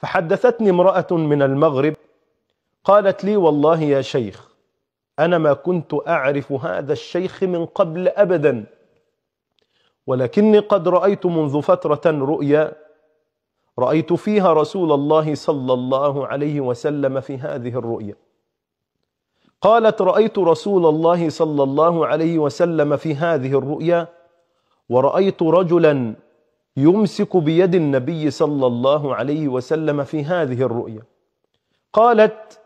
فحدثتني امرأة من المغرب قالت لي والله يا شيخ أنا ما كنت أعرف هذا الشيخ من قبل أبدا ولكني قد رأيت منذ فترة رؤيا رأيت فيها رسول الله صلى الله عليه وسلم في هذه الرؤيا قالت رأيت رسول الله صلى الله عليه وسلم في هذه الرؤيا ورأيت رجلا يمسك بيد النبي صلى الله عليه وسلم في هذه الرؤيا قالت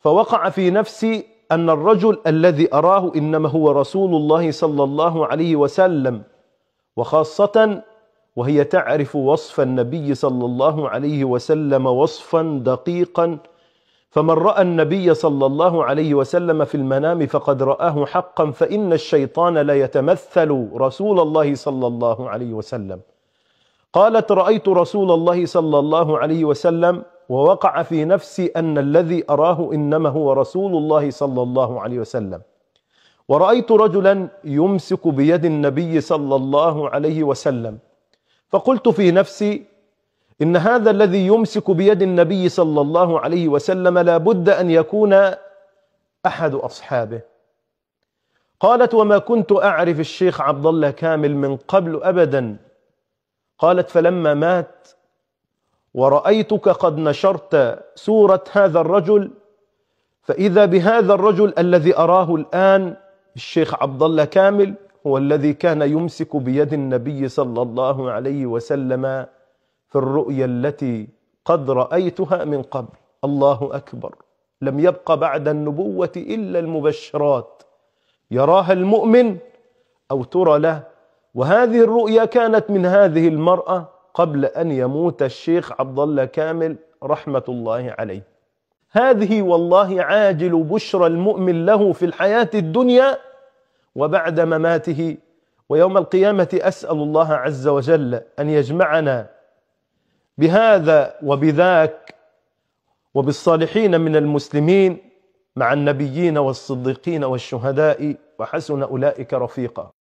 فوقع في نفسي أن الرجل الذي أراه إنما هو رسول الله صلى الله عليه وسلم وخاصة وهي تعرف وصف النبي صلى الله عليه وسلم وصفا دقيقا فمن رأى النبي صلى الله عليه وسلم في المنام فقد رآه حقا فإن الشيطان لا يتمثل رسول الله صلى الله عليه وسلم قالت رأيت رسول الله صلى الله عليه وسلم ووقع في نفسي أن الذي أراه إنما هو رسول الله صلى الله عليه وسلم ورأيت رجلا يمسك بيد النبي صلى الله عليه وسلم فقلت في نفسي إن هذا الذي يمسك بيد النبي صلى الله عليه وسلم لا بد أن يكون أحد أصحابه قالت وما كنت أعرف الشيخ عبد الله كامل من قبل أبدا قالت فلما مات ورأيتك قد نشرت سورة هذا الرجل فإذا بهذا الرجل الذي أراه الآن الشيخ عبد الله كامل هو الذي كان يمسك بيد النبي صلى الله عليه وسلم في الرؤيا التي قد رأيتها من قبل الله أكبر لم يبق بعد النبوة إلا المبشرات يراها المؤمن أو ترى له وهذه الرؤيا كانت من هذه المرأة قبل أن يموت الشيخ عبد الله كامل رحمة الله عليه هذه والله عاجل بشرى المؤمن له في الحياة الدنيا وبعد مماته ويوم القيامة أسأل الله عز وجل أن يجمعنا بهذا وبذاك وبالصالحين من المسلمين مع النبيين والصديقين والشهداء وحسن أولئك رفيقا